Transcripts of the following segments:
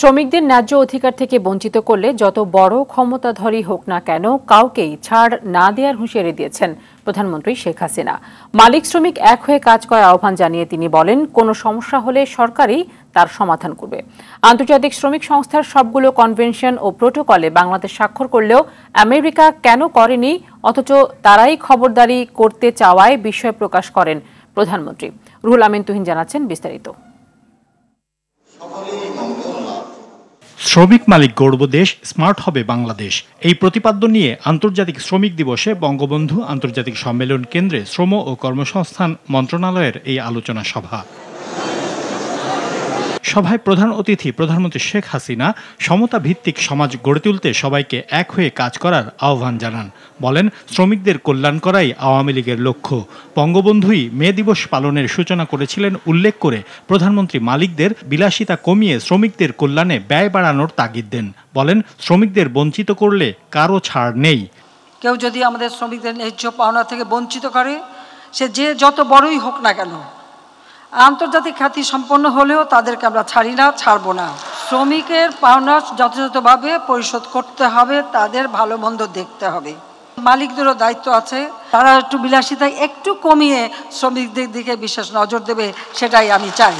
শ্রমিকদের ন্যায্য অধিকার থেকে বঞ্চিত করলে যত বড় ক্ষমতাধরই হোক না কেন কাউকেই ছাড় না দেওয়ার হুঁশিয়ারি দিয়েছেন প্রধানমন্ত্রী শেখ হাসিনা মালিক শ্রমিক এক হয়ে কাজ করার আহ্বান জানিয়ে তিনি বলেন কোনো সমস্যা হলে সরকারই তার সমাধান করবে আন্তর্জাতিক শ্রমিক সংস্থার সবগুলো কনভেনশন ও প্রোটোকলে বাংলাদেশ স্বাক্ষর করলেও আমেরিকা কেন করেনি অথচ তারাই খবরদারি করতে চাওয়ায় বিস্ময় প্রকাশ করেন প্রধানমন্ত্রী রুহুল আমিন তুহিন জানাচ্ছেন বিস্তারিত শ্রমিক মালিক গর্ব দেশ স্মার্ট হবে বাংলাদেশ এই প্রতিপাদ্য নিয়ে আন্তর্জাতিক শ্রমিক দিবসে বঙ্গবন্ধু আন্তর্জাতিক সম্মেলন কেন্দ্রে শ্রম ও কর্মসংস্থান মন্ত্রণালয়ের এই আলোচনা সভা সভায় প্রধান অতিথি প্রধানমন্ত্রী শেখ হাসিনা সমতা ভিত্তিক সমাজ গড়ে তুলতে সবাইকে এক হয়ে কাজ করার আহ্বান জানান বলেন শ্রমিকদের কল্যাণ করাই আওয়ামী লীগের লক্ষ্য বঙ্গবন্ধুই মে দিবস পালনের সূচনা করেছিলেন উল্লেখ করে প্রধানমন্ত্রী মালিকদের বিলাসিতা কমিয়ে শ্রমিকদের কল্যাণে ব্যয় বাড়ানোর তাগিদ দেন বলেন শ্রমিকদের বঞ্চিত করলে কারো ছাড় নেই কেউ যদি আমাদের শ্রমিকদের ন্যায্য পাওনা থেকে বঞ্চিত করে সে যে যত বড়ই হোক না কেন আন্তর্জাতিক খ্যাতি সম্পন্ন হলেও তাদেরকে আমরা ছাড়ি না ছাড়ব না শ্রমিকের পাওনা যথাযথভাবে পরিশোধ করতে হবে তাদের ভালো মন্দ দেখতে হবে মালিকদেরও দায়িত্ব আছে তারা একটু বিলাসিতা একটু কমিয়ে শ্রমিকদের দিকে বিশেষ নজর দেবে সেটাই আমি চাই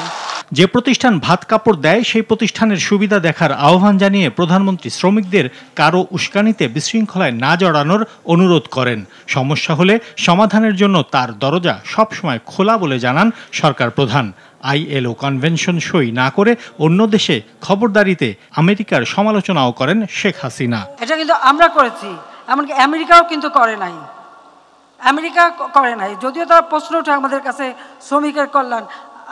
যে প্রতিষ্ঠান ভাত কাপড় দেয় সেই প্রতিষ্ঠানের সুবিধা দেখার আহ্বান জানিয়ে প্রধানমন্ত্রী শ্রমিকদের কারো উস্কানিতে বিশৃঙ্খলায় না জড়ানোর অনুরোধ করেন সমস্যা হলে সমাধানের জন্য তার দরজা সবসময় খোলা বলে জানান সরকার প্রধান আইএলও কনভেনশন সই না করে অন্য দেশে খবরদারিতে আমেরিকার সমালোচনাও করেন শেখ হাসিনা এটা কিন্তু আমরা করেছি এমনকি আমেরিকাও কিন্তু করে নাই আমেরিকা করে নাই যদিও তারা প্রশ্ন ওঠে আমাদের কাছে শ্রমিকের কল্যাণ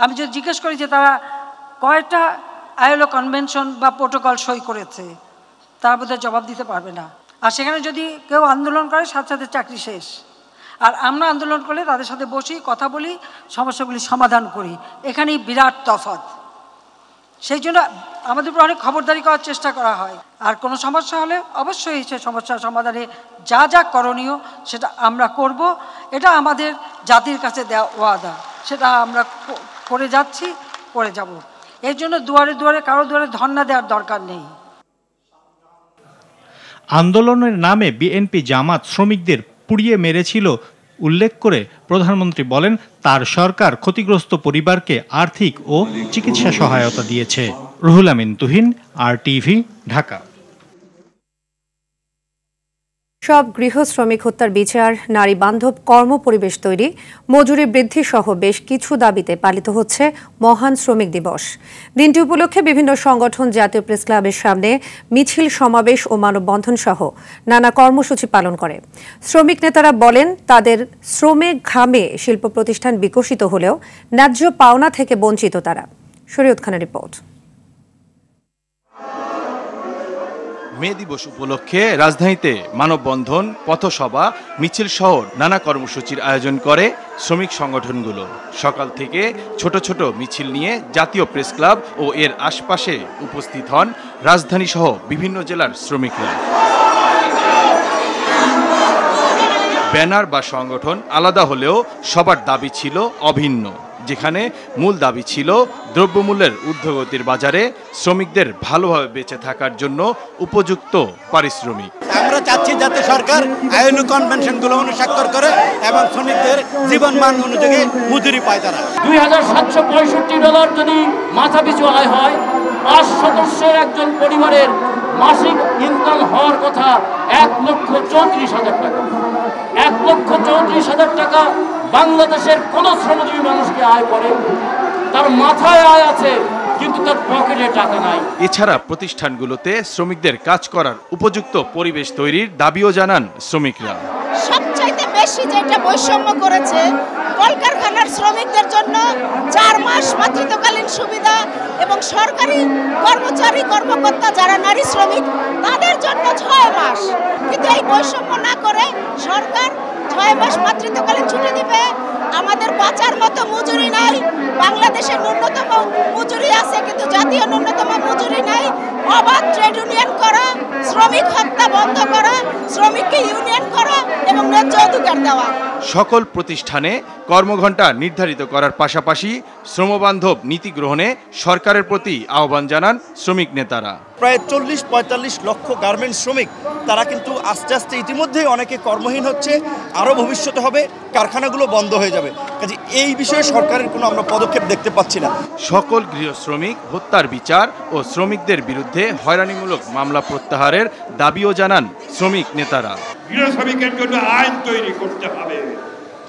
আমি যদি জিজ্ঞেস করি যে তারা কয়টা আইএলও কনভেনশন বা প্রোটোকল সই করেছে তার বোধহয় জবাব দিতে পারবে না আর সেখানে যদি কেউ আন্দোলন করে সাথে সাথে চাকরি শেষ আর আমরা আন্দোলন করলে তাদের সাথে বসি কথা বলি সমস্যাগুলি সমাধান করি এখানেই বিরাট তফাৎ সেই জন্য আমাদের উপর অনেক খবরদারি করার চেষ্টা করা হয় আর কোনো সমস্যা হলে অবশ্যই সে সমস্যার সমাধানে যা যা করণীয় সেটা আমরা করব এটা আমাদের জাতির কাছে দেওয়া ওয়াদা সেটা আমরা করে যাচ্ছি করে যাব এর জন্য দুয়ারে দুয়ারে কারো দুয়ারে ধর্না দেওয়ার দরকার নেই আন্দোলনের নামে বিএনপি জামাত শ্রমিকদের পুড়িয়ে মেরেছিল উল্লেখ করে প্রধানমন্ত্রী বলেন তার সরকার ক্ষতিগ্রস্ত পরিবারকে আর্থিক ও চিকিৎসা সহায়তা দিয়েছে রুহুল আমিন তুহিন আর টিভি ঢাকা সব গৃহ শ্রমিক হত্যার বিচার নারী বান্ধব কর্ম পরিবেশ তৈরি মজুরি বৃদ্ধি সহ বেশ কিছু দাবিতে পালিত হচ্ছে মহান শ্রমিক দিবস দিনটি উপলক্ষে বিভিন্ন সংগঠন জাতীয় প্রেস ক্লাবের সামনে মিছিল সমাবেশ ও মানববন্ধন সহ নানা কর্মসূচি পালন করে শ্রমিক নেতারা বলেন তাদের শ্রমে ঘামে শিল্প প্রতিষ্ঠান বিকশিত হলেও ন্যায্য পাওনা থেকে বঞ্চিত তারা শরীয়ত খানের রিপোর্ট মে দিবস উপলক্ষে রাজধানীতে মানববন্ধন পথসভা মিছিল সহ নানা কর্মসূচির আয়োজন করে শ্রমিক সংগঠনগুলো সকাল থেকে ছোট ছোট মিছিল নিয়ে জাতীয় প্রেস ক্লাব ও এর আশপাশে উপস্থিত হন রাজধানী সহ বিভিন্ন জেলার শ্রমিকরা ব্যানার বা সংগঠন আলাদা হলেও সবার দাবি ছিল অভিন্ন যেখানে মূল দাবি ছিল দ্রব্যমূল্যের ঊর্ধ্বগতির বাজারে শ্রমিকদের ভালোভাবে বেঁচে থাকার জন্য উপযুক্ত পারিশ্রমিক আমরা চাচ্ছি যাতে সরকার কনভেনশন কনভেনশনগুলো অনুস্বাক্ষর করে এবং শ্রমিকদের জীবন মান অনুযায়ী মজুরি পায় তারা দুই হাজার সাতশো পঁয়ষট্টি ডলার যদি মাথা পিছু আয় হয় পাঁচ সদস্যের একজন পরিবারের মাসিক ইনকাম হওয়ার কথা এক লক্ষ চৌত্রিশ হাজার টাকা এক লক্ষ চৌত্রিশ হাজার টাকা বাংলাদেশের কোন শ্রমজীবী মানুষকে আয় করে তার মাথায় আয় আছে কিন্তু তার পকেটে টাকা নাই এছাড়া প্রতিষ্ঠানগুলোতে শ্রমিকদের কাজ করার উপযুক্ত পরিবেশ তৈরির দাবিও জানান শ্রমিকরা সবচাইতে বেশি যেটা বৈষম্য করেছে কলকারখানার শ্রমিকদের জন্য চার মাস মাতৃত্বকালীন সুবিধা এবং সরকারি কর্মচারী কর্মকর্তা যারা নারী শ্রমিক তাদের জন্য ছয় মাস কিন্তু এই বৈষম্য না করে সরকার ছয় মাস মাতৃত্বকালীন ছুটি দিবে আমাদের বাঁচার মতো মজুরি নাই বাংলাদেশে ন্যূনতম মজুরি আছে কিন্তু জাতীয় ন্যূনতম মজুরি নাই অবাধ ট্রেড ইউনিয়ন করা শ্রমিক হত্যা বন্ধ করা শ্রমিককে ইউনিয়ন করা এবং ন্যায্য অধিকার দেওয়া সকল প্রতিষ্ঠানে কর্মঘণ্টা নির্ধারিত করার পাশাপাশি শ্রমবান্ধব নীতি গ্রহণে সরকারের প্রতি আহ্বান জানান শ্রমিক নেতারা প্রায় চল্লিশ পঁয়তাল্লিশ লক্ষ গার্মেন্টস শ্রমিক তারা কিন্তু আস্তে আস্তে ইতিমধ্যেই অনেকে কর্মহীন হচ্ছে আরও ভবিষ্যতে হবে কারখানাগুলো বন্ধ হয়ে যাবে কাজে এই বিষয়ে সরকারের কোনো আমরা পদক্ষেপ দেখতে পাচ্ছি না সকল গৃহ শ্রমিক হত্যার বিচার ও শ্রমিকদের বিরুদ্ধে হয়রানিমূলক মামলা প্রত্যাহারের দাবিও জানান শ্রমিক নেতারা গৃহ শ্রমিকের জন্য আইন তৈরি করতে হবে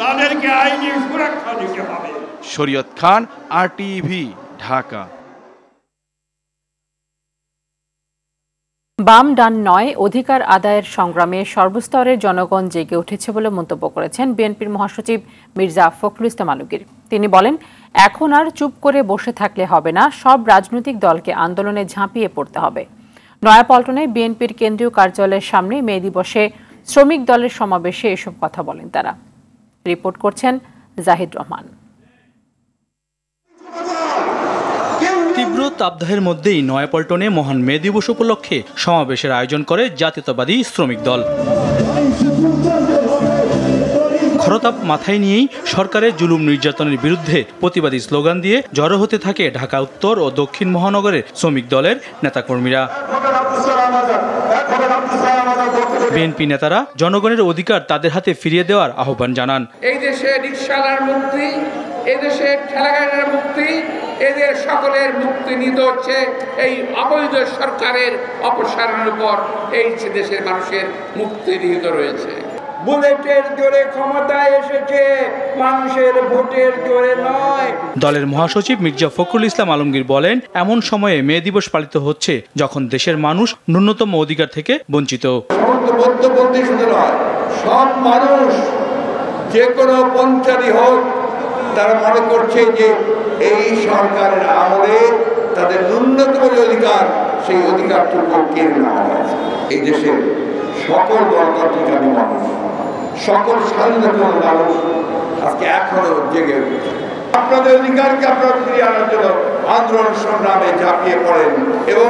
তাদেরকে আইনি সুরক্ষা দিতে হবে শরীয়ত খান আর টিভি ঢাকা বাম ডান নয় অধিকার আদায়ের সংগ্রামে সর্বস্তরের জনগণ জেগে উঠেছে বলে মন্তব্য করেছেন বিএনপির মহাসচিব মির্জা ফখরুল ইসলাম আলুগীর তিনি বলেন এখন আর চুপ করে বসে থাকলে হবে না সব রাজনৈতিক দলকে আন্দোলনে ঝাঁপিয়ে পড়তে হবে নয়াপল্টনে বিএনপির কেন্দ্রীয় কার্যালয়ের সামনে মে দিবসে শ্রমিক দলের সমাবেশে এসব কথা বলেন তারা রিপোর্ট করছেন জাহিদ রহমান তীব্র তাপদাহের মধ্যেই নয়াপল্টনে মহান মে দিবস উপলক্ষে সমাবেশের আয়োজন করে জাতীয়তাবাদী শ্রমিক দল খরতাপ মাথায় নিয়েই সরকারের জুলুম নির্যাতনের বিরুদ্ধে প্রতিবাদী স্লোগান দিয়ে জড়ো হতে থাকে ঢাকা উত্তর ও দক্ষিণ মহানগরের শ্রমিক দলের নেতাকর্মীরা বিএনপি নেতারা জনগণের অধিকার তাদের হাতে ফিরিয়ে দেওয়ার আহ্বান জানান এই দেশে রিক্সালার মুক্তি দেশে ঠেলাগাড়ির মুক্তি এদের সকলের মুক্তি নিতে হচ্ছে এই অবৈধ সরকারের অপসারণের উপর এই দেশের মানুষের মুক্তি নিহিত রয়েছে বুলেটের ক্ষমতায় এসেছে মানুষের ভোটের নয় দলের মহাসচিব মির্জা ফখরুল ইসলাম আলমগীর বলেন এমন সময়ে মে দিবস পালিত হচ্ছে যখন দেশের মানুষ ন্যূনতম অধিকার থেকে বঞ্চিত সব মানুষ যে কোনো পঞ্চারই হোক তারা মনে করছে যে এই সরকারের আমলে তাদের ন্যূনতম যে অধিকার সেই অধিকারটুকু কেড়ে এই দেশের সকল গণতান্ত্রিক মানুষ সকল স্বাধীনতা মানুষ আজকে এখনো জেগে উঠেছে আপনাদের অধিকারকে আপনারা ফিরিয়ে আনার জন্য আন্দোলন সংগ্রামে ঝাঁপিয়ে পড়েন এবং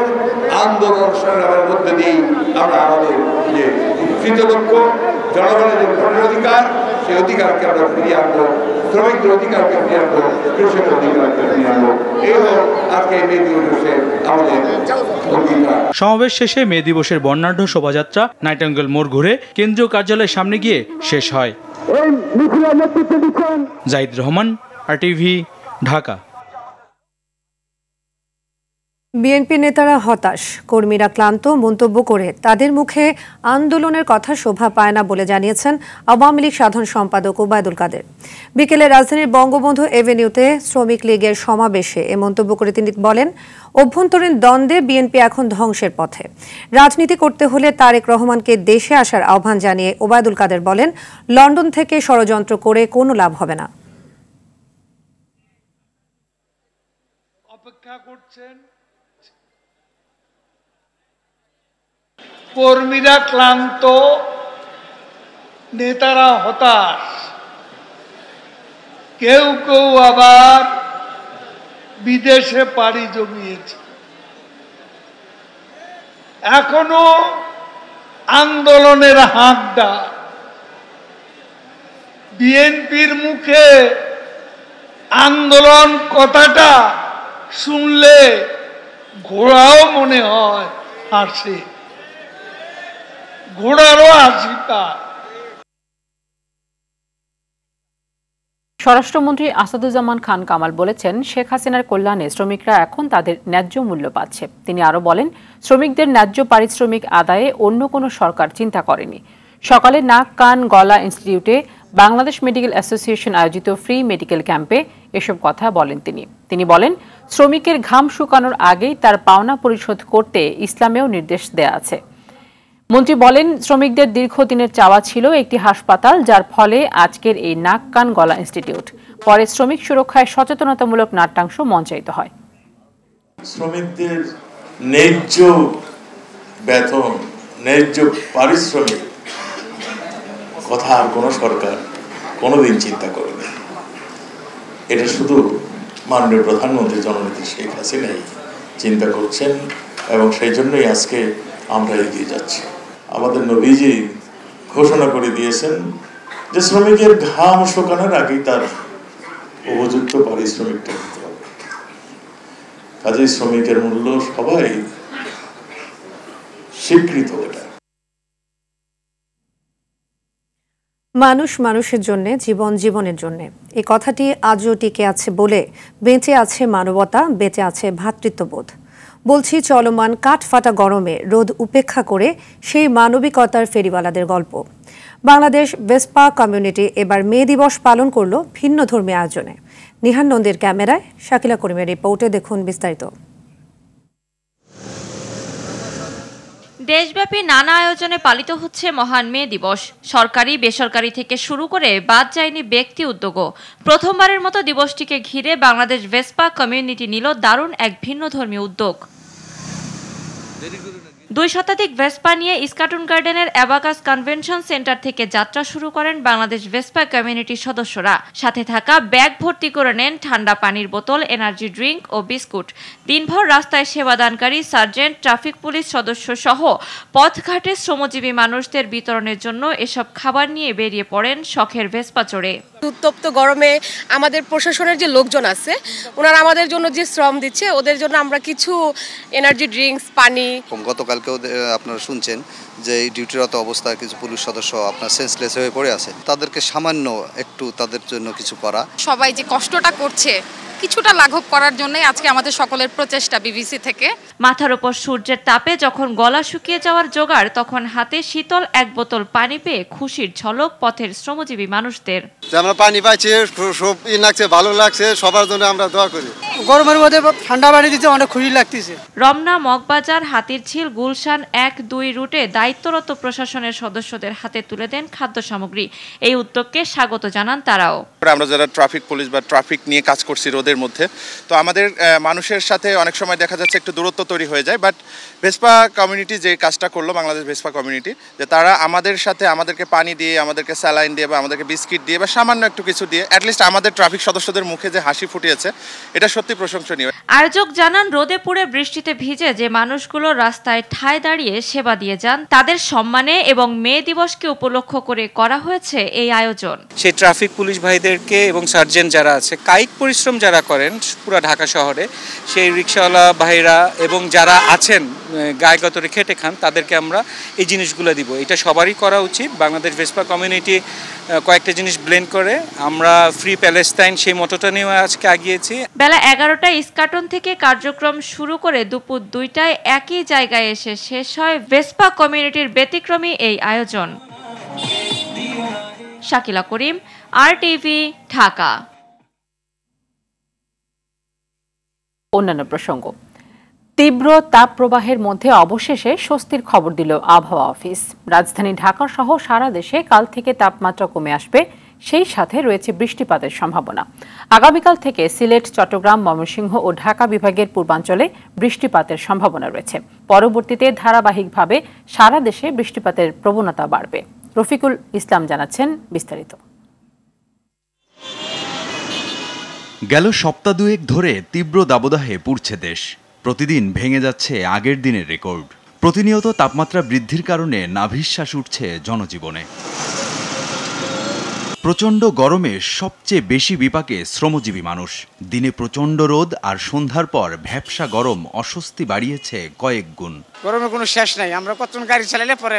আন্দোলন সংগ্রামের মধ্যে দিয়েই আমরা আমাদের যে উৎকৃত লক্ষ্য জনগণের যে ভোটের অধিকার সেই অধিকারকে আমরা ফিরিয়ে আনবো শ্রমিকদের অধিকারকে ফিরিয়ে আনবো কৃষকের অধিকারকে ফিরিয়ে আনবো এই হল আজকে মেয়ে দিবসে আমাদের সমাবেশ শেষে মে দিবসের বর্ণাঢ্য শোভাযাত্রা নাইটাঙ্গল মোড় ঘুরে কেন্দ্রীয় কার্যালয়ের সামনে গিয়ে শেষ হয় জাহিদ রহমান আরটিভি ঢাকা বিএনপি নেতারা হতাশ কর্মীরা ক্লান্ত মন্তব্য করে তাদের মুখে আন্দোলনের কথা শোভা পায় না বলে জানিয়েছেন আওয়ামী লীগ সাধারণ সম্পাদক ওবায়দুল কাদের বিকেলে রাজধানীর বঙ্গবন্ধু এভিনিউতে শ্রমিক লীগের সমাবেশে এ মন্তব্য করে তিনি বলেন অভ্যন্তরীণ দ্বন্দ্বে বিএনপি এখন ধ্বংসের পথে রাজনীতি করতে হলে তারেক রহমানকে দেশে আসার আহ্বান জানিয়ে ওবায়দুল কাদের বলেন লন্ডন থেকে ষড়যন্ত্র করে কোনো লাভ হবে না করছেন কর্মীরা ক্লান্ত নেতারা হতাশ কেউ কেউ আবার বিদেশে পাড়ি জমিয়েছে এখনো আন্দোলনের হাঁকডা বিএনপির মুখে আন্দোলন কথাটা শুনলে ঘোড়াও মনে হয় হাসে ঘোড়ারও হাসি পায় স্বরাষ্ট্রমন্ত্রী আসাদুজ্জামান খান কামাল বলেছেন শেখ হাসিনার কল্যাণে শ্রমিকরা এখন তাদের ন্যায্য মূল্য পাচ্ছে তিনি আরও বলেন শ্রমিকদের ন্যায্য পারিশ্রমিক আদায়ে অন্য কোনো সরকার চিন্তা করেনি সকালে নাক কান গলা ইনস্টিটিউটে বাংলাদেশ মেডিকেল অ্যাসোসিয়েশন আয়োজিত ফ্রি মেডিকেল ক্যাম্পে এসব কথা বলেন তিনি তিনি বলেন শ্রমিকের ঘাম শুকানোর আগেই তার পাওনা পরিশোধ করতে ইসলামেও নির্দেশ দেয়া আছে মন্ত্রী বলেন শ্রমিকদের দীর্ঘদিনের চাওয়া ছিল একটি হাসপাতাল যার ফলে আজকের এই নাক কান গলা ইনস্টিটিউট পরে শ্রমিক সুরক্ষায় সচেতনতামূলক নাট্যাংশ মঞ্চায়িত হয় শ্রমিকদের ন্যায্য বেতন ন্যায্য পারিশ্রমিক কথা আর কোনো সরকার কোনোদিন চিন্তা করেনি এটা শুধু মাননীয় প্রধানমন্ত্রী জননীতি শেখ হাসিনাই চিন্তা করছেন এবং সেই জন্যই আজকে আমরা এগিয়ে যাচ্ছি আমাদের নবীজি ঘোষণা করে দিয়েছেন যে শ্রমিকের ঘাম শোকানোর আগেই তার উপযুক্ত পারিশ্রমিকটা দিতে হবে কাজেই শ্রমিকের মূল্য সবাই স্বীকৃত এটা মানুষ মানুষের জন্য জীবন জীবনের জন্য এই কথাটি আজও টিকে আছে বলে বেঁচে আছে মানবতা বেঁচে আছে ভ্রাতৃত্ববোধ বলছি চলমান কাঠফাটা গরমে রোদ উপেক্ষা করে সেই মানবিকতার ফেরিওয়ালাদের গল্প বাংলাদেশ বেসপা কমিউনিটি এবার মে দিবস পালন করল ভিন্ন ধর্মী আয়োজনে নিহান নন্দের ক্যামেরায় শাকিলা করিমের রিপোর্টে দেখুন বিস্তারিত দেশব্যাপী নানা আয়োজনে পালিত হচ্ছে মহান মে দিবস সরকারি বেসরকারি থেকে শুরু করে বাদ যায়নি ব্যক্তি উদ্যোগও প্রথমবারের মতো দিবসটিকে ঘিরে বাংলাদেশ ভেসপা কমিউনিটি নিল দারুণ এক ভিন্ন ধর্মীয় উদ্যোগ দুই শতাধিক ভেস্পা নিয়ে ইস্কাটুন গার্ডেনের অ্যাবাকাস কনভেনশন সেন্টার থেকে যাত্রা শুরু করেন বাংলাদেশ ভেস্পা কমিউনিটির সদস্যরা সাথে থাকা ব্যাগ ভর্তি করে নেন ঠান্ডা পানির বোতল এনার্জি ড্রিঙ্ক ও বিস্কুট দিনভর রাস্তায় সেবাদানকারী সার্জেন্ট ট্রাফিক পুলিশ সদস্য সহ পথঘাটে শ্রমজীবী মানুষদের বিতরণের জন্য এসব খাবার নিয়ে বেরিয়ে পড়েন শখের ভেস্পা চড়ে উত্তপ্ত গরমে আমাদের প্রশাসনের যে লোকজন আছে ওনারা আমাদের জন্য যে শ্রম দিচ্ছে ওদের জন্য আমরা কিছু এনার্জি ড্রিঙ্কস পানি গতকালকেও আপনারা শুনছেন যে এই ডিউটিরত অবস্থায় কিছু পুলিশ সদস্য আপনার সেন্সলেস হয়ে পড়ে আছে তাদেরকে সামান্য একটু তাদের জন্য কিছু করা সবাই যে কষ্টটা করছে কিছুটা লাঘব করার জন্যই আজকে আমাদের সকলের প্রচেষ্টা বিবিসি থেকে মাথার ওপর সূর্যের তাপে যখন গলা শুকিয়ে যাওয়ার জোগাড় তখন হাতে শীতল এক বোতল পানি পেয়ে খুশির ঝলক পথের শ্রমজীবী মানুষদের যেমন আমরা পানি পাইছি সব ই লাগছে ভালো লাগছে সবার জন্য আমরা দোয়া করি গরমের মধ্যে ঠান্ডা পানি দিতে অনেক খুশি লাগতেছে রমনা মগবাজার হাতিরঝিল গুলশান এক দুই রুটে দায়িত্বরত প্রশাসনের সদস্যদের হাতে তুলে দেন খাদ্য সামগ্রী এই উদ্যোগকে স্বাগত জানান তারাও আমরা যারা ট্রাফিক পুলিশ বা ট্রাফিক নিয়ে কাজ করছি রোদের মধ্যে তো আমাদের মানুষের সাথে অনেক সময় দেখা যাচ্ছে একটু দূরত্ব তৈরি হয়ে যায় বাট ভেসপা কমিউনিটি যে কাজটা করলো বাংলাদেশ ভেসপা কমিউনিটি যে তারা আমাদের সাথে আমাদেরকে পানি দিয়ে আমাদেরকে স্যালাইন দিয়ে বা আমাদেরকে বিস্কিট দিয়ে বা সামান্য একটু কিছু দিয়ে অ্যাটলিস্ট আমাদের ট্রাফিক সদস্যদের মুখে যে হাসি ফুটিয়েছে এটা সত্যি প্রশংসনীয় আয়োজক জানান রোদে পুড়ে বৃষ্টিতে ভিজে যে মানুষগুলো রাস্তায় ঠায় দাঁড়িয়ে সেবা দিয়ে যান তাদের সম্মানে এবং মে দিবসকে উপলক্ষ করে করা হয়েছে এই আয়োজন সেই ট্রাফিক পুলিশ ভাইদেরকে এবং সার্জেন যারা আছে কায়িক পরিশ্রম যারা করেন পুরা ঢাকা শহরে সেই রিক্সাওয়ালা ভাইরা এবং যারা আছেন গায়ে গতরে খেটে খান তাদেরকে আমরা এই জিনিসগুলো দিব এটা সবারই করা উচিত বাংলাদেশ ভেসপা কমিউনিটি কয়েকটা জিনিস ব্লেন্ড করে আমরা ফ্রি প্যালেস্টাইন সেই মতটা নিয়ে আজকে আগিয়েছি বেলা এগারোটায় ইস্কাটন থেকে কার্যক্রম শুরু করে দুপুর দুইটায় একই জায়গায় এসে শেষ হয় ভেসপা কমিউনিটির ব্যতিক্রমী এই আয়োজন শাকিলা করিম আর টিভি ঢাকা অন্যান্য প্রসঙ্গ তীব্র তাপ প্রবাহের মধ্যে অবশেষে স্বস্তির খবর দিল আবহাওয়া অফিস রাজধানী ঢাকা সহ সারা দেশে কাল থেকে তাপমাত্রা কমে আসবে সেই সাথে রয়েছে বৃষ্টিপাতের সম্ভাবনা আগামীকাল থেকে সিলেট চট্টগ্রাম ময়মনসিংহ ও ঢাকা বিভাগের পূর্বাঞ্চলে বৃষ্টিপাতের সম্ভাবনা রয়েছে পরবর্তীতে ধারাবাহিকভাবে সারা দেশে বৃষ্টিপাতের প্রবণতা বাড়বে রফিকুল ইসলাম জানাচ্ছেন বিস্তারিত গেল সপ্তাহ দুয়েক ধরে তীব্র দাবদাহে পুড়ছে দেশ প্রতিদিন ভেঙে যাচ্ছে আগের দিনের রেকর্ড প্রতিনিয়ত তাপমাত্রা বৃদ্ধির কারণে নাভিশ্বাস উঠছে জনজীবনে প্রচণ্ড গরমে সবচেয়ে বেশি বিপাকে শ্রমজীবী মানুষ দিনে প্রচণ্ড রোদ আর সন্ধ্যার পর ভ্যাপসা গরম অস্বস্তি বাড়িয়েছে কয়েক গুণ গরমে কোনো শেষ নাই আমরা কতজন গাড়ি চালালে পরে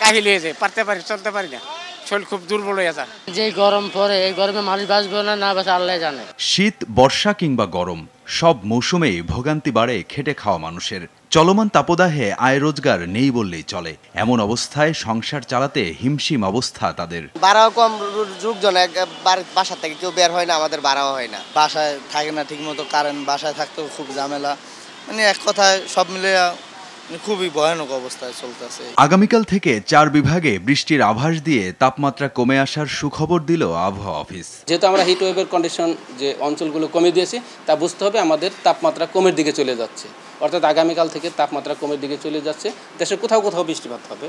কাহিল হয়ে যায় পারতে পারি চলতে পারি না শরীর খুব দুর্বল হয়ে যায় যে গরম পরে এই গরমে মানুষ বাঁচবে না না বাঁচা আল্লাহ জানে শীত বর্ষা কিংবা গরম সব মৌসুমেই ভোগান্তি বাড়ে খেটে খাওয়া মানুষের চলমান তাপদাহে আয় রোজগার নেই বললেই চলে এমন অবস্থায় সংসার চালাতে হিমশিম অবস্থা তাদের বাড়া কম লোকজন বাসা থেকে কেউ বের হয় না আমাদের বাড়াও হয় না বাসায় থাকে না ঠিকমতো কারেন্ট বাসায় থাকতেও খুব ঝামেলা মানে এক কথায় সব মিলে মানে খুবই ভয়ানক অবস্থায় চলতেছে আগামীকাল থেকে চার বিভাগে বৃষ্টির আভাস দিয়ে তাপমাত্রা কমে আসার সুখবর দিল আবহাওয়া অফিস যেহেতু আমরা হিট ওয়েভের কন্ডিশন যে অঞ্চলগুলো কমে দিয়েছি তা বুঝতে হবে আমাদের তাপমাত্রা কমের দিকে চলে যাচ্ছে অর্থাৎ আগামীকাল থেকে তাপমাত্রা কমের দিকে চলে যাচ্ছে দেশের কোথাও কোথাও বৃষ্টিপাত হবে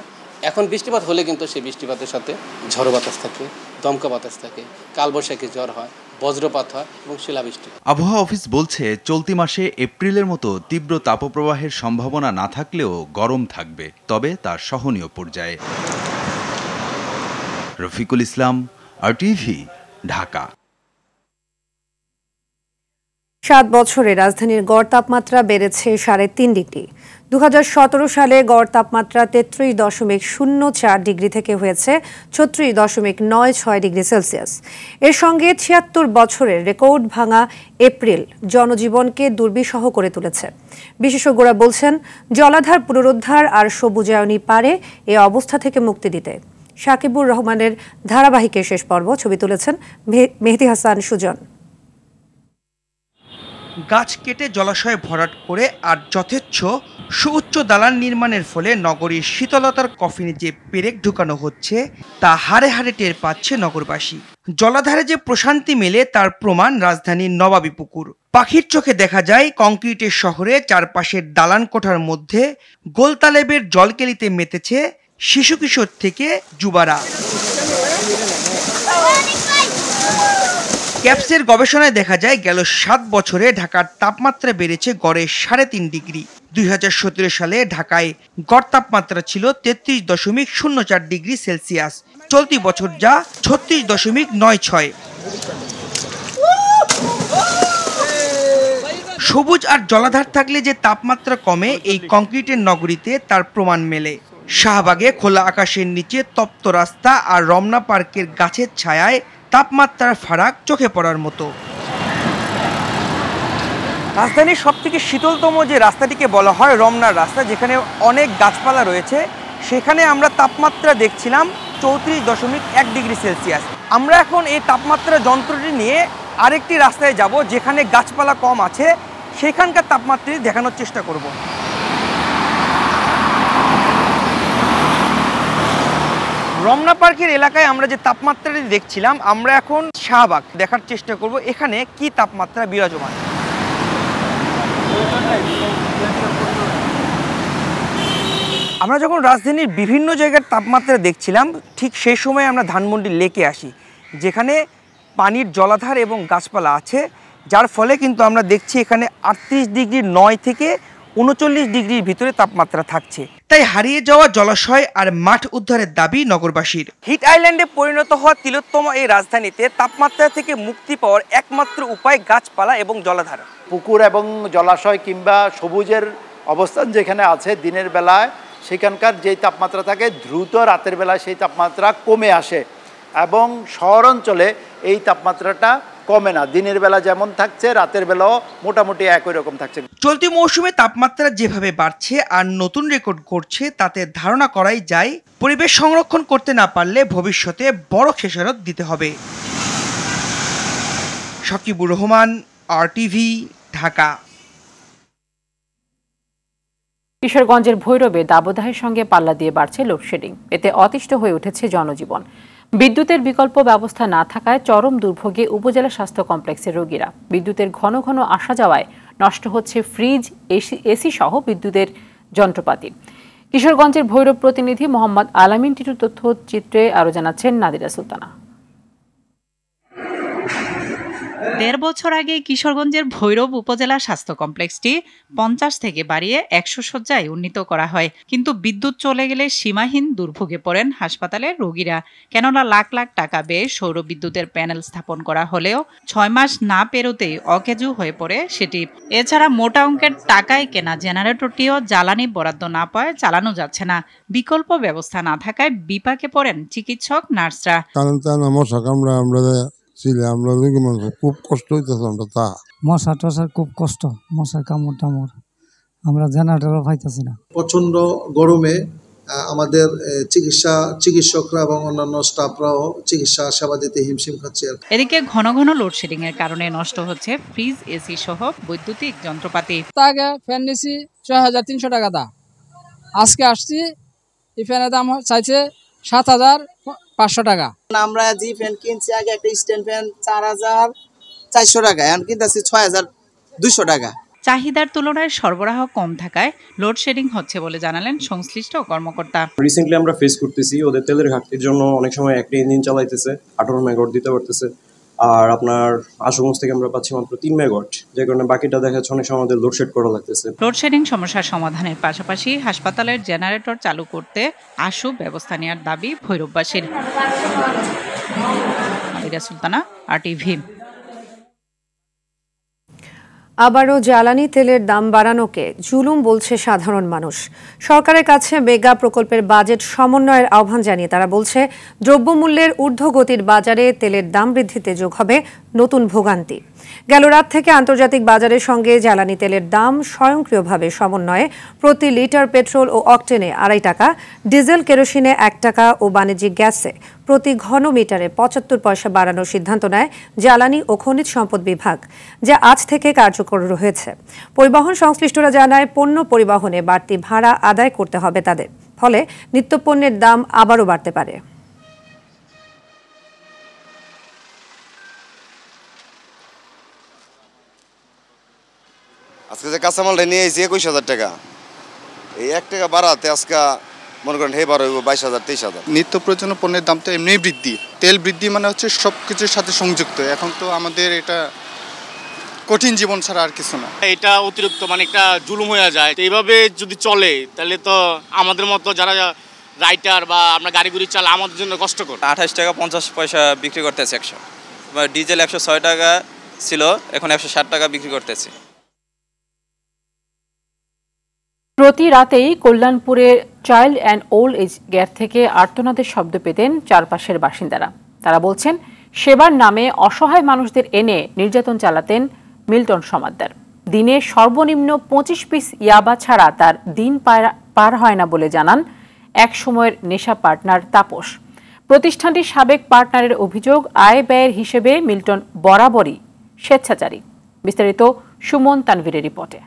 এখন বৃষ্টিপাত হলে কিন্তু সেই বৃষ্টিপাতের সাথে ঝড় বাতাস থাকে দমকা বাতাস থাকে কালবৈশাখী জ্বর হয় বজ্রপাত হয় এবং শিলাবৃষ্টি আবহাওয়া অফিস বলছে চলতি মাসে এপ্রিলের মতো তীব্র তাপপ্রবাহের সম্ভাবনা না থাকলেও গরম থাকবে তবে তা সহনীয় পর্যায়ে রফিকুল ইসলাম আর টিভি ঢাকা সাত বছরে রাজধানীর গড় তাপমাত্রা বেড়েছে সাড়ে তিন ডিগ্রি দু সালে গড় তাপমাত্রা তেত্রিশ দশমিক শূন্য চার ডিগ্রি থেকে হয়েছে ছত্রিশ দশমিক নয় ছয় ডিগ্রি সেলসিয়াস এর সঙ্গে ছিয়াত্তর বছরের রেকর্ড ভাঙা এপ্রিল জনজীবনকে দুর্বিষহ করে তুলেছে বিশেষজ্ঞরা বলছেন জলাধার পুনরুদ্ধার আর সবুজায়নী পারে এ অবস্থা থেকে মুক্তি দিতে সাকিবুর রহমানের ধারাবাহিকের শেষ পর্ব ছবি তুলেছেন মেহেদি হাসান সুজন গাছ কেটে জলাশয়ে ভরাট করে আর যথেচ্ছ সুউচ্চ দালান নির্মাণের ফলে নগরীর শীতলতার কফিনে যে পেরেক ঢুকানো হচ্ছে তা হারে হারে টের পাচ্ছে নগরবাসী জলাধারে যে প্রশান্তি মেলে তার প্রমাণ রাজধানীর নবাবী পুকুর পাখির চোখে দেখা যায় কংক্রিটের শহরে চারপাশের দালান কোঠার মধ্যে গোলতালেবের জলকেলিতে মেতেছে শিশু কিশোর থেকে যুবারা ক্যাপসের গবেষণায় দেখা যায় গেল সাত বছরে ঢাকার তাপমাত্রা বেড়েছে গড়ে সাড়ে তিন ডিগ্রি দুই সালে ঢাকায় গড় তাপমাত্রা ছিল তেত্রিশ দশমিক শূন্য চার ডিগ্রি সেলসিয়াস চলতি বছর যা ছত্রিশ দশমিক নয় ছয় সবুজ আর জলাধার থাকলে যে তাপমাত্রা কমে এই কংক্রিটের নগরীতে তার প্রমাণ মেলে শাহবাগে খোলা আকাশের নিচে তপ্ত রাস্তা আর রমনা পার্কের গাছের ছায়ায় তাপমাত্রার ফারাক চোখে পড়ার মতো রাজধানীর সবথেকে শীতলতম যে রাস্তাটিকে বলা হয় রমনার রাস্তা যেখানে অনেক গাছপালা রয়েছে সেখানে আমরা তাপমাত্রা দেখছিলাম চৌত্রিশ দশমিক এক ডিগ্রি সেলসিয়াস আমরা এখন এই তাপমাত্রা যন্ত্রটি নিয়ে আরেকটি রাস্তায় যাব যেখানে গাছপালা কম আছে সেখানকার তাপমাত্রা দেখানোর চেষ্টা করব। রমনা পার্কের এলাকায় আমরা যে তাপমাত্রাটি দেখছিলাম আমরা এখন শাহবাগ দেখার চেষ্টা করব এখানে কি তাপমাত্রা বিরাজমান আমরা যখন রাজধানীর বিভিন্ন জায়গার তাপমাত্রা দেখছিলাম ঠিক সেই সময় আমরা ধানমন্ডি লেকে আসি যেখানে পানির জলাধার এবং গাছপালা আছে যার ফলে কিন্তু আমরা দেখছি এখানে আটত্রিশ ডিগ্রি নয় থেকে উনচল্লিশ ডিগ্রির ভিতরে তাপমাত্রা থাকছে তাই হারিয়ে যাওয়া জলাশয় আর মাঠ উদ্ধারের দাবি নগরবাসীর হিট আইল্যান্ডে পরিণত হওয়া তিলোত্তম এই রাজধানীতে তাপমাত্রা থেকে মুক্তি পাওয়ার একমাত্র উপায় গাছপালা এবং জলাধারা পুকুর এবং জলাশয় কিংবা সবুজের অবস্থান যেখানে আছে দিনের বেলায় সেখানকার যেই তাপমাত্রা থাকে দ্রুত রাতের বেলায় সেই তাপমাত্রা কমে আসে এবং শহর অঞ্চলে এই তাপমাত্রাটা কমে না দিনের বেলা যেমন থাকছে রাতের বেলাও মোটামুটি একই রকম থাকছে চলতি মৌসুমে তাপমাত্রা যেভাবে বাড়ছে আর নতুন রেকর্ড করছে তাতে ধারণা করাই যায় পরিবেশ সংরক্ষণ করতে না পারলে ভবিষ্যতে বড় খেসারত দিতে হবে শকিবুর রহমান আরটিভি ঢাকা কিশোরগঞ্জের ভৈরবে দাবদাহের সঙ্গে পাল্লা দিয়ে বাড়ছে লোডশেডিং এতে অতিষ্ঠ হয়ে উঠেছে জনজীবন বিদ্যুতের বিকল্প ব্যবস্থা না থাকায় চরম দুর্ভোগে উপজেলা স্বাস্থ্য কমপ্লেক্সের রোগীরা বিদ্যুতের ঘন ঘন আসা যাওয়ায় নষ্ট হচ্ছে ফ্রিজ এসি এসি সহ বিদ্যুতের যন্ত্রপাতি কিশোরগঞ্জের ভৈরব প্রতিনিধি মোহাম্মদ আলামিন টিটুর তথ্যচিত্রে আরও জানাচ্ছেন নাদিরা সুলতানা দেড় বছর আগে কিশোরগঞ্জের ভৈরব উপজেলা স্বাস্থ্য কমপ্লেক্সটি পঞ্চাশ থেকে বাড়িয়ে একশো শয্যায় উন্নীত করা হয় কিন্তু বিদ্যুৎ চলে গেলে সীমাহীন দুর্ভোগে পড়েন হাসপাতালের রোগীরা কেননা লাখ লাখ টাকা বেয়ে সৌর বিদ্যুতের প্যানেল স্থাপন করা হলেও ছয় মাস না পেরোতেই অকেজু হয়ে পড়ে সেটি এছাড়া মোটা অঙ্কের টাকায় কেনা জেনারেটরটিও জ্বালানি বরাদ্দ না পায় চালানো যাচ্ছে না বিকল্প ব্যবস্থা না থাকায় বিপাকে পড়েন চিকিৎসক নার্সরা আমরা ছিল আমরা দেখি মানুষ খুব কষ্ট হইতেছে আমরা তা মশা টশার খুব কষ্ট মশার কামড় টামর আমরা জেনারেটরও পাইতেছি না প্রচণ্ড গরমে আমাদের চিকিৎসা চিকিৎসকরা এবং অন্যান্য স্টাফরাও চিকিৎসা সেবা দিতে হিমশিম খাচ্ছে এদিকে ঘন ঘন লোডশেডিং এর কারণে নষ্ট হচ্ছে ফ্রিজ এসি সহ বৈদ্যুতিক যন্ত্রপাতি আগে ফ্যান নিছি ছয় হাজার তিনশো টাকা দা আজকে আসছি এই ফ্যানের দাম চাইছে সাত হাজার পাঁচশো টাকা আমরা জি ফ্যান কিনছি আগে একটা স্ট্যান্ড ফ্যান চার হাজার চারশো টাকা এখন কিনতেছি ছয় হাজার দুশো টাকা চাহিদার তুলনায় সরবরাহ কম থাকায় লোডশেডিং হচ্ছে বলে জানালেন সংশ্লিষ্ট কর্মকর্তা রিসেন্টলি আমরা ফেস করতেছি ওদের তেলের ঘাটতির জন্য অনেক সময় একটা ইঞ্জিন চালাইতেছে আঠারো মেগাওয়াট দিতে পারতেছে আর আপনার আশুগঞ্জ থেকে আমরা পাচ্ছি মাত্র তিন মেগাওয়াট যে কারণে বাকিটা দেখা যাচ্ছে অনেক সময় আমাদের লোডশেড করা লাগতেছে লোডশেডিং সমস্যার সমাধানের পাশাপাশি হাসপাতালের জেনারেটর চালু করতে আশু ব্যবস্থা নেওয়ার দাবি ভৈরববাসীর সুলতানা আর টিভি আবারও জ্বালানি তেলের দাম বাড়ানোকে জুলুম বলছে সাধারণ মানুষ সরকারের কাছে মেগা প্রকল্পের বাজেট সমন্বয়ের আহ্বান জানিয়ে তারা বলছে দ্রব্যমূল্যের ঊর্ধ্বগতির বাজারে তেলের দাম বৃদ্ধিতে যোগ হবে নতুন ভোগান্তি গেল রাত থেকে আন্তর্জাতিক বাজারের সঙ্গে জ্বালানি তেলের দাম স্বয়ংক্রিয়ভাবে সমন্বয়ে প্রতি লিটার পেট্রোল ও অকটেনে আড়াই টাকা ডিজেল কেরোসিনে এক টাকা ও বাণিজ্যিক গ্যাসে প্রতি ঘন মিটারে পঁচাত্তর পয়সা বাড়ানোর সিদ্ধান্ত নেয় জ্বালানি ও খনিজ সম্পদ বিভাগ যা আজ থেকে কার্যকর রয়েছে পরিবহন সংশ্লিষ্টরা জানায় পণ্য পরিবহনে বাড়তি ভাড়া আদায় করতে হবে তাদের ফলে নিত্যপণ্যের দাম আবারও বাড়তে পারে আজকে যে কাঁচামালটা নিয়ে এসেছি একুশ হাজার টাকা এই এক টাকা বাড়াতে আজকে মনে করেন হে বারো হইব বাইশ হাজার তেইশ হাজার নিত্য প্রয়োজন পণ্যের দাম তো এমনিই বৃদ্ধি তেল বৃদ্ধি মানে হচ্ছে সব কিছুর সাথে সংযুক্ত এখন তো আমাদের এটা কঠিন জীবন ছাড়া আর কিছু না এটা অতিরিক্ত মানে একটা জুলুম হয়ে যায় এইভাবে যদি চলে তাহলে তো আমাদের মতো যারা রাইটার বা আমরা গাড়ি গুড়ি চালা আমাদের জন্য কষ্টকর আঠাশ টাকা পঞ্চাশ পয়সা বিক্রি করতেছে একশো ডিজেল একশো ছয় টাকা ছিল এখন একশো ষাট টাকা বিক্রি করতেছে প্রতি রাতেই কল্যাণপুরে child and old age care থেকে আর্তনাদের শব্দ পেতেন চারপাশের বাসিন্দারা তারা বলছেন সেবার নামে অসহায় মানুষদের এনে নির্যাতন চালাতেন মিল্টন সমাদ্দার দিনে সর্বনিম্ন পঁচিশ পিস ইয়াবা ছাড়া তার দিন পার হয় না বলে জানান এক সময়ের নেশা পার্টনার তাপস প্রতিষ্ঠানটির সাবেক পার্টনারের অভিযোগ আয় ব্যয়ের হিসেবে মিল্টন বরাবরই স্বেচ্ছাচারী বিস্তারিত সুমন তানভীরের রিপোর্টে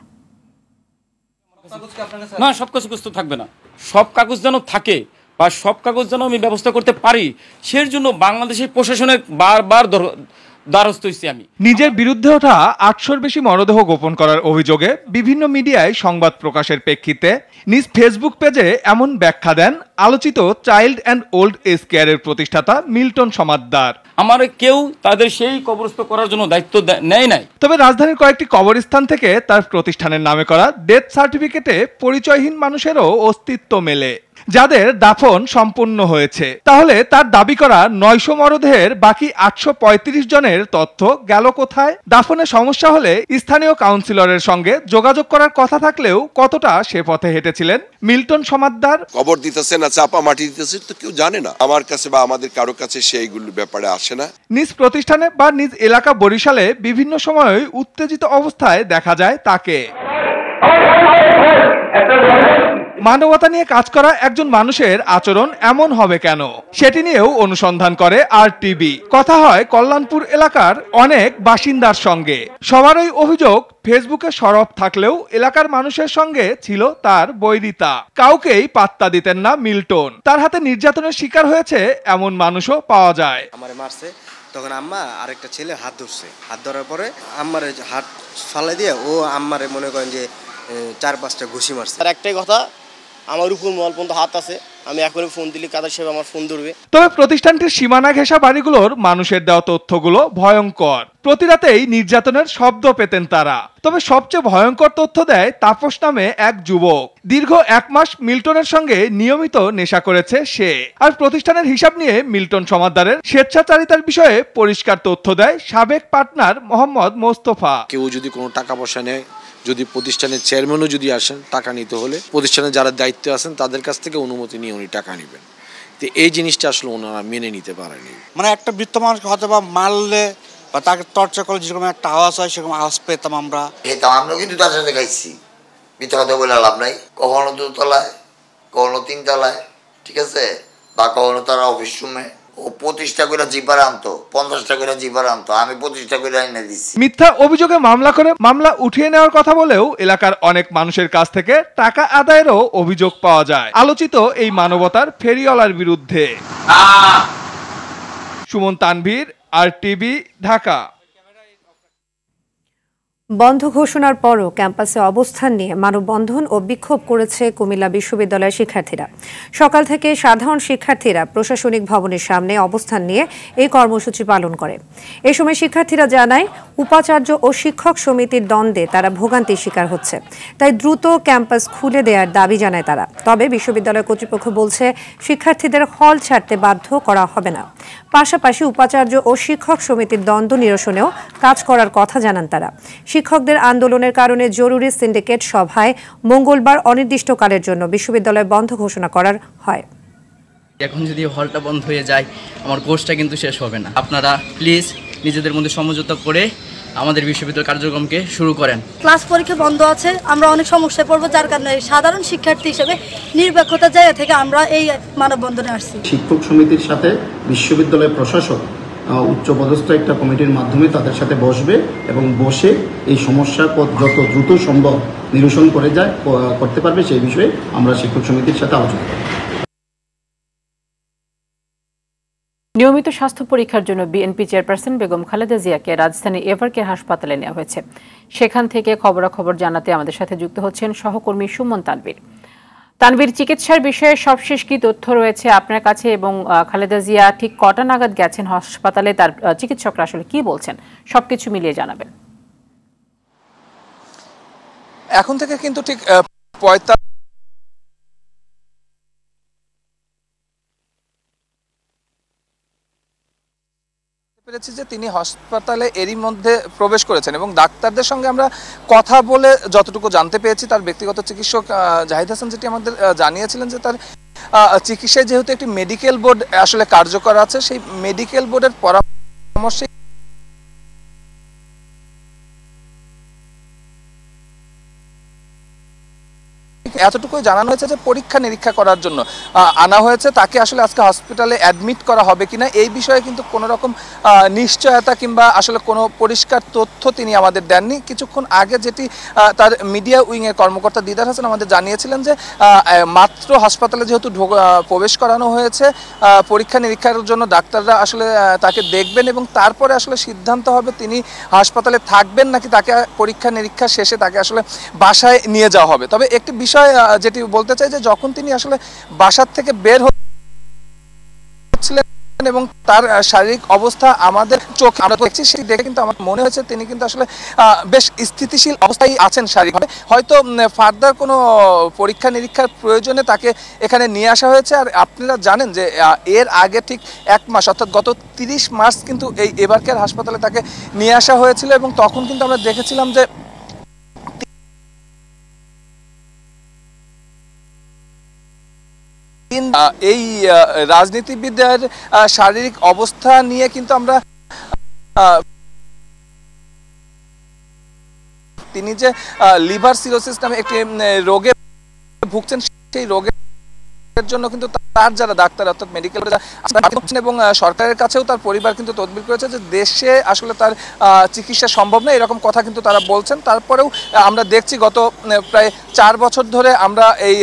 না সব কাগজ প্রস্তুত থাকবে না সব কাগজ যেন থাকে বা সব কাগজ যেন আমি ব্যবস্থা করতে পারি সের জন্য বাংলাদেশের প্রশাসনের বারবার দ্বারস্থ হয়েছি আমি নিজের বিরুদ্ধে ওঠা আটশোর বেশি মরদেহ গোপন করার অভিযোগে বিভিন্ন মিডিয়ায় সংবাদ প্রকাশের প্রেক্ষিতে নিজ ফেসবুক পেজে এমন ব্যাখ্যা দেন আলোচিত চাইল্ড অ্যান্ড ওল্ড এজ কেয়ারের প্রতিষ্ঠাতা মিল্টন সমাদ্দার আমার কেউ তাদের সেই কবরস্থ করার জন্য দায়িত্ব নেয় নাই তবে রাজধানীর কয়েকটি কবরস্থান থেকে তার প্রতিষ্ঠানের নামে করা ডেথ সার্টিফিকেটে পরিচয়হীন মানুষেরও অস্তিত্ব মেলে যাদের দাফন সম্পূর্ণ হয়েছে তাহলে তার দাবি করা নয়শো মরদেহের বাকি আটশো জনের তথ্য গেল কোথায় দাফনে সমস্যা হলে স্থানীয় কাউন্সিলরের সঙ্গে যোগাযোগ করার কথা থাকলেও কতটা সে পথে হেঁটেছিলেন মিল্টন সমাদ্দার কবর দিতেছে না চাপা মাটি দিতেছে তো কেউ জানে না আমার কাছে বা আমাদের কারো কাছে সেইগুলোর ব্যাপারে আসে না নিজ প্রতিষ্ঠানে বা নিজ এলাকা বরিশালে বিভিন্ন সময় উত্তেজিত অবস্থায় দেখা যায় তাকে মানবতা নিয়ে কাজ করা একজন মানুষের আচরণ এমন হবে কেন সেটি নিয়েও অনুসন্ধান করে আর টিভি কথা হয় কল্যাণপুর এলাকার অনেক বাসিন্দার সঙ্গে সবারই অভিযোগ ফেসবুকে সরব থাকলেও এলাকার মানুষের সঙ্গে ছিল তার বৈরিতা কাউকেই পাত্তা দিতেন না মিল্টন তার হাতে নির্যাতনের শিকার হয়েছে এমন মানুষও পাওয়া যায় আমার মারছে তখন আম্মা আরেকটা ছেলে হাত ধরছে হাত ধরার পরে আম্মার হাত ফালাই দিয়ে ও আম্মারে মনে করেন যে চার পাঁচটা ঘুষি মারছে আর একটাই কথা আমার উপর মল পর্যন্ত হাত আছে আমি এখন ফোন দিলে কাদের সাহেব আমার ফোন ধরবে তবে প্রতিষ্ঠানটির সীমানা ঘেঁষা বাড়িগুলোর মানুষের দেওয়া তথ্যগুলো ভয়ঙ্কর প্রতিরাতেই নির্যাতনের শব্দ পেতেন তারা তবে সবচেয়ে ভয়ঙ্কর তথ্য দেয় তাপস নামে এক যুবক দীর্ঘ এক মাস মিল্টনের সঙ্গে নিয়মিত নেশা করেছে সে আর প্রতিষ্ঠানের হিসাব নিয়ে মিল্টন সমাদদারের স্বেচ্ছাচারিতার বিষয়ে পরিষ্কার তথ্য দেয় সাবেক পার্টনার মোহাম্মদ মোস্তফা কেউ যদি কোনো টাকা পয়সা নেয় যদি প্রতিষ্ঠানের চেয়ারম্যানও যদি আসেন টাকা নিতে হলে প্রতিষ্ঠানে যারা দায়িত্ব আছেন তাদের কাছ থেকে অনুমতি নিয়ে উনি টাকা নেবেন তো এই জিনিসটা আসলে ওনারা মেনে নিতে পারেনি মানে একটা মানুষকে হয়তো বা মারলে বা তাকে টর্চার করলে যেরকম একটা আওয়াজ হয় সেরকম আওয়াজ পেতাম আমরা খেতাম আমরা কিন্তু তার সাথে খাইছি মিথ্যা কথা বলে লাভ নাই কখনো দুতলায় কখনো তিনতলায় ঠিক আছে বা কখনো তারা অফিস রুমে মামলা উঠিয়ে নেওয়ার কথা বলেও এলাকার অনেক মানুষের কাছ থেকে টাকা আদায়েরও অভিযোগ পাওয়া যায় আলোচিত এই মানবতার ফেরিওয়ালার বিরুদ্ধে সুমন তানভীর আর টিভি ঢাকা বন্ধ ঘোষণার পরও ক্যাম্পাসে অবস্থান নিয়ে মানববন্ধন ও বিক্ষোভ করেছে কুমিল্লা বিশ্ববিদ্যালয়ের শিক্ষার্থীরা সকাল থেকে সাধারণ শিক্ষার্থীরা প্রশাসনিক ভবনের সামনে অবস্থান নিয়ে এই কর্মসূচি পালন করে এ সময় শিক্ষার্থীরা জানায় উপাচার্য ও শিক্ষক সমিতির দ্বন্দ্বে তারা ভোগান্তির শিকার হচ্ছে তাই দ্রুত ক্যাম্পাস খুলে দেওয়ার দাবি জানায় তারা তবে বিশ্ববিদ্যালয় কর্তৃপক্ষ বলছে শিক্ষার্থীদের হল ছাড়তে বাধ্য করা হবে না পাশাপাশি উপাচার্য ও শিক্ষক সমিতির দ্বন্দ্ব নিরসনেও কাজ করার কথা জানান তারা শিক্ষকদের আন্দোলনের কারণে জরুরি সিন্ডিকেট সভায় মঙ্গলবার অনির্দিষ্টকালের জন্য বিশ্ববিদ্যালয় বন্ধ ঘোষণা করার হয় এখন যদি হলটা বন্ধ হয়ে যায় আমার কোর্সটা কিন্তু শেষ হবে না আপনারা প্লিজ নিজেদের মধ্যে সমঝোতা করে আমাদের বিশ্ববিদ্যালয় কার্যক্রমকে শুরু করেন ক্লাস পরীক্ষা বন্ধ আছে আমরা অনেক সমস্যায় পড়বো যার কারণে সাধারণ শিক্ষার্থী হিসেবে নিরপেক্ষতা জায়গা থেকে আমরা এই মানববন্ধনে আসছি শিক্ষক সমিতির সাথে বিশ্ববিদ্যালয় প্রশাসক উচ্চপদস্থ একটা কমিটির মাধ্যমে তাদের সাথে বসবে এবং বসে এই সমস্যা যত দ্রুত সম্ভব নিরসন করে যায় করতে পারবে সেই বিষয়ে আমরা শিক্ষক সমিতির সাথে আলোচনা করব নিয়মিত স্বাস্থ্য পরীক্ষার জন্য বিএনপি চেয়ারপারসন বেগম খালেদা জিয়াকে রাজধানী এভারকে হাসপাতালে নেওয়া হয়েছে সেখান থেকে খবরাখবর জানাতে আমাদের সাথে যুক্ত হচ্ছেন সহকর্মী সুমন তানবীর তানভীর চিকিৎসার বিষয়ে সবশেষ কি তথ্য রয়েছে আপনার কাছে এবং খালেদা জিয়া ঠিক কটা নাগাদ গেছেন হাসপাতালে তার চিকিৎসকরা আসলে কি বলছেন সবকিছু মিলিয়ে জানাবেন এখন থেকে কিন্তু ঠিক পঁয়তাল্লিশ পেরেছি যে তিনি হাসপাতালে এরই মধ্যে প্রবেশ করেছেন এবং ডাক্তারদের সঙ্গে আমরা কথা বলে যতটুকু জানতে পেরেছি তার ব্যক্তিগত চিকিৎসক জাহিদ হাসান যেটি আমাদের জানিয়েছিলেন যে তার চিকিৎসায় যেহেতু একটি মেডিকেল বোর্ড আসলে কার্যকর আছে সেই মেডিকেল বোর্ডের পরামর্শে এতটুকু জানানো হয়েছে যে পরীক্ষা নিরীক্ষা করার জন্য আনা হয়েছে তাকে আসলে আজকে হসপিটালে অ্যাডমিট করা হবে কিনা এই বিষয়ে কিন্তু কোনো রকম নিশ্চয়তা কিংবা আসলে কোনো পরিষ্কার তথ্য তিনি আমাদের দেননি কিছুক্ষণ আগে যেটি তার মিডিয়া উইংয়ের কর্মকর্তা দিদার হাসান আমাদের জানিয়েছিলেন যে মাত্র হাসপাতালে যেহেতু প্রবেশ করানো হয়েছে পরীক্ষা নিরীক্ষার জন্য ডাক্তাররা আসলে তাকে দেখবেন এবং তারপরে আসলে সিদ্ধান্ত হবে তিনি হাসপাতালে থাকবেন নাকি তাকে পরীক্ষা নিরীক্ষা শেষে তাকে আসলে বাসায় নিয়ে যাওয়া হবে তবে একটি বিষয় বিষয় যেটি বলতে চাই যে যখন তিনি আসলে বাসার থেকে বের হচ্ছিলেন এবং তার শারীরিক অবস্থা আমাদের চোখে আমরা দেখছি সেটি দেখে কিন্তু আমার মনে হয়েছে তিনি কিন্তু আসলে বেশ স্থিতিশীল অবস্থায় আছেন শারীরিকভাবে হয়তো ফার্দার কোনো পরীক্ষা নিরীক্ষার প্রয়োজনে তাকে এখানে নিয়ে আসা হয়েছে আর আপনারা জানেন যে এর আগে ঠিক এক মাস অর্থাৎ গত তিরিশ মার্চ কিন্তু এই এবারকার হাসপাতালে তাকে নিয়ে আসা হয়েছিল এবং তখন কিন্তু আমরা দেখেছিলাম যে এই রাজনীতিবিদদের শারীরিক অবস্থা নিয়ে কিন্তু আমরা তিনি যে লিভার সিরোসিস নামে একটি রোগে ভুগছেন সেই রোগের জন্য কিন্তু তার যারা ডাক্তার অর্থাৎ মেডিকেল এবং সরকারের কাছেও তার পরিবার কিন্তু তদবির করেছে যে দেশে আসলে তার চিকিৎসা সম্ভব নয় এরকম কথা কিন্তু তারা বলছেন তারপরেও আমরা দেখছি গত প্রায় চার বছর ধরে আমরা এই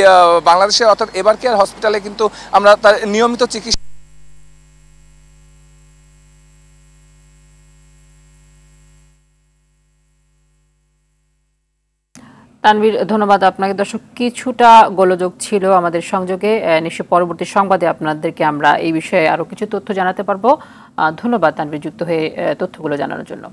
বাংলাদেশে অর্থাৎ এবার কেয়ার হসপিটালে কিন্তু আমরা তার নিয়মিত চিকিৎসা তানভীর ধন্যবাদ আপনাকে দর্শক কিছুটা গোলযোগ ছিল আমাদের সংযোগে নিশ্চয় পরবর্তী সংবাদে আপনাদেরকে আমরা এই বিষয়ে আরও কিছু তথ্য জানাতে পারবো ধন্যবাদ তানভীর যুক্ত হয়ে তথ্যগুলো জানানোর জন্য